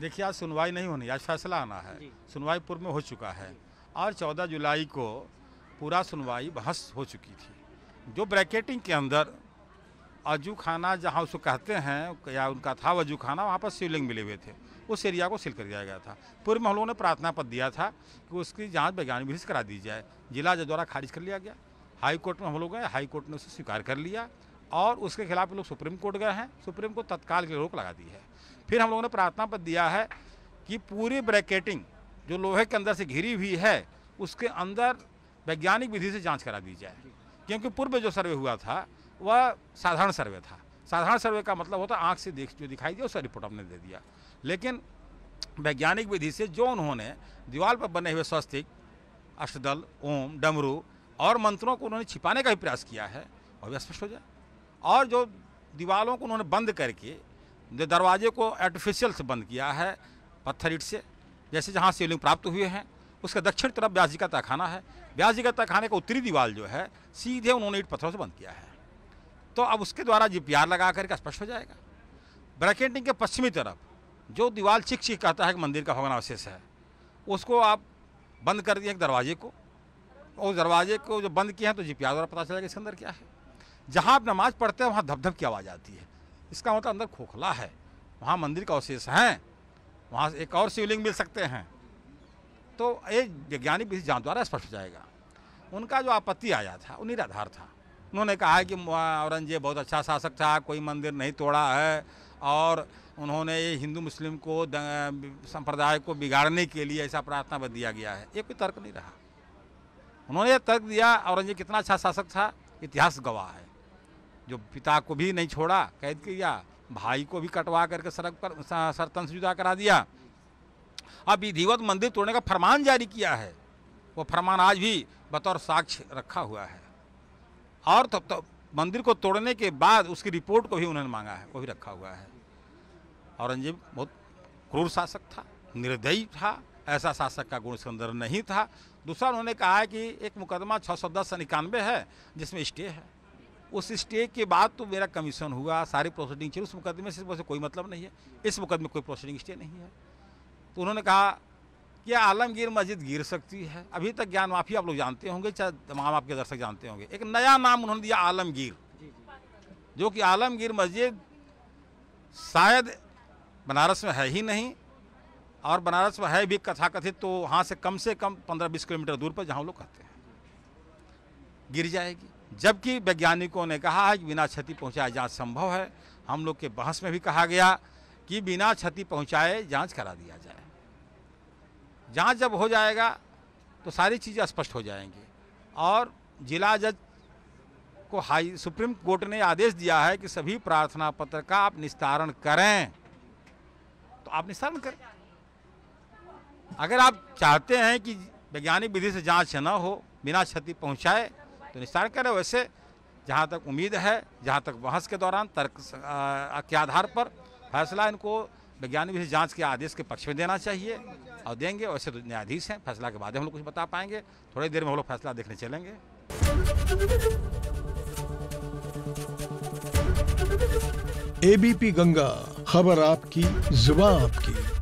देखिए आज सुनवाई नहीं होनी आज फैसला आना है सुनवाई पूर्व में हो चुका है और चौदह जुलाई को पूरा सुनवाई बहस हो चुकी थी जो ब्रैकेटिंग के अंदर अजू खाना जहाँ उसको कहते हैं या उनका था वजू खाना वहाँ पर शिवलिंग मिले हुए थे उस एरिया को सील कर दिया गया था पूर्व में हम लोगों ने प्रार्थना पत्र दिया था कि उसकी जांच वैज्ञानिक विधि करा दी जाए जिला जज द्वारा खारिज कर लिया गया हाई कोर्ट में हम लोग गए हाई कोर्ट ने उसे स्वीकार कर लिया और उसके खिलाफ लोग सुप्रीम कोर्ट गए हैं सुप्रीम कोर्ट तत्काल के रोक लगा दी है फिर हम लोगों ने प्रार्थना पत्र दिया है कि पूरी ब्रैकेटिंग जो लोहे के अंदर से घिरी हुई है उसके अंदर वैज्ञानिक विधि से जांच करा दी जाए क्योंकि पूर्व जो सर्वे हुआ था वह साधारण सर्वे था साधारण सर्वे का मतलब होता आँख से देख जो दिखाई दिया उसका रिपोर्ट हमने दे दिया लेकिन वैज्ञानिक विधि से जो उन्होंने दीवार पर बने हुए स्वस्तिक अष्टदल ओम डमरू और मंत्रों को उन्होंने छिपाने का भी प्रयास किया है और भी स्पष्ट हो जाए और जो दीवारों को उन्होंने बंद करके दरवाजे को आर्टिफिशियल से बंद किया है पत्थर ईट से जैसे जहाँ शिवलिंग प्राप्त हुए हैं उसका दक्षिण तरफ ब्याजी का तहखाना है ब्याजी का तहखाने का उत्तरी दीवार जो है सीधे उन्होंने ईट पत्थरों से बंद किया है तो अब उसके द्वारा जी प्यार लगा करके स्पष्ट हो जाएगा ब्रैकेटिंग के पश्चिमी तरफ जो दीवार चिक चिक कहता है कि मंदिर का अवशेष है उसको आप बंद कर दिए दरवाजे को और उस दरवाजे को जो बंद किया है तो जी प्यार द्वारा पता चलेगा इसके अंदर क्या है जहाँ आप नमाज़ पढ़ते हैं वहाँ धपधप की आवाज़ आती है इसका मतलब अंदर खोखला है वहाँ मंदिर का अवशेष हैं वहाँ से एक और शिवलिंग मिल सकते हैं तो ये वैज्ञानिक विधि जांच द्वारा स्पष्ट हो जाएगा उनका जो आपत्ति आया था वो निराधार था उन्होंने कहा है कि औरंगजेब बहुत अच्छा शासक था कोई मंदिर नहीं तोड़ा है और उन्होंने ये हिंदू मुस्लिम को संप्रदाय को बिगाड़ने के लिए ऐसा प्रार्थना पर दिया गया है ये कोई तर्क नहीं रहा उन्होंने तर्क दिया औरंगजेब कितना अच्छा शासक था इतिहास गवाह है जो पिता को भी नहीं छोड़ा कैद किया भाई को भी कटवा करके सड़क पर सरतन से जुदा करा दिया अब विधिवत मंदिर तोड़ने का फरमान जारी किया है वो फरमान आज भी बतौर साक्ष्य रखा हुआ है और तब तो, तो मंदिर को तोड़ने के बाद उसकी रिपोर्ट को भी उन्होंने मांगा है वो भी रखा हुआ है औरंगजेब बहुत क्रूर शासक था निर्दयी था ऐसा शासक का गुण सुंदर नहीं था दूसरा उन्होंने कहा है कि एक मुकदमा छः सौ दस सौ इक्यानवे है जिसमें स्टे है उस स्टे के बाद तो मेरा कमीशन हुआ सारी प्रोसीडिंग चली उस मुकदमे से वैसे कोई मतलब नहीं है इस मुकदमे कोई प्रोसीडिंग स्टे नहीं है तो उन्होंने कहा कि आलमगीर मस्जिद गिर सकती है अभी तक ज्ञान माफी आप लोग जानते होंगे चाहे तमाम आपके दर्शक जानते होंगे एक नया नाम उन्होंने दिया आलमगीर जो कि आलमगीर मस्जिद शायद बनारस में है ही नहीं और बनारस में है भी कथाकथित तो वहाँ से कम से कम पंद्रह बीस किलोमीटर दूर पर जहाँ लोग कहते हैं गिर जाएगी जबकि वैज्ञानिकों ने कहा है कि बिना क्षति पहुँचाए जाँच संभव है हम लोग के बहस में भी कहा गया कि बिना क्षति पहुँचाए जाँच करा दिया जाए जाँच जब हो जाएगा तो सारी चीज़ें स्पष्ट हो जाएंगी और जिला जज को हाई सुप्रीम कोर्ट ने आदेश दिया है कि सभी प्रार्थना पत्र का आप निस्तारण करें तो आप निस्तारण करें अगर आप चाहते हैं कि वैज्ञानिक विधि से जांच न हो बिना क्षति पहुंचाए तो निस्तारण करें वैसे जहाँ तक उम्मीद है जहाँ तक बहस के दौरान तर्क के आधार पर फैसला इनको वैज्ञानिक से जांच के आदेश के पक्ष में देना चाहिए और देंगे वैसे तो न्यायाधीश हैं फैसला के बाद हम लोग कुछ बता पाएंगे थोड़ी देर में हम लोग फैसला देखने चलेंगे एबीपी गंगा खबर आपकी जुबा आपकी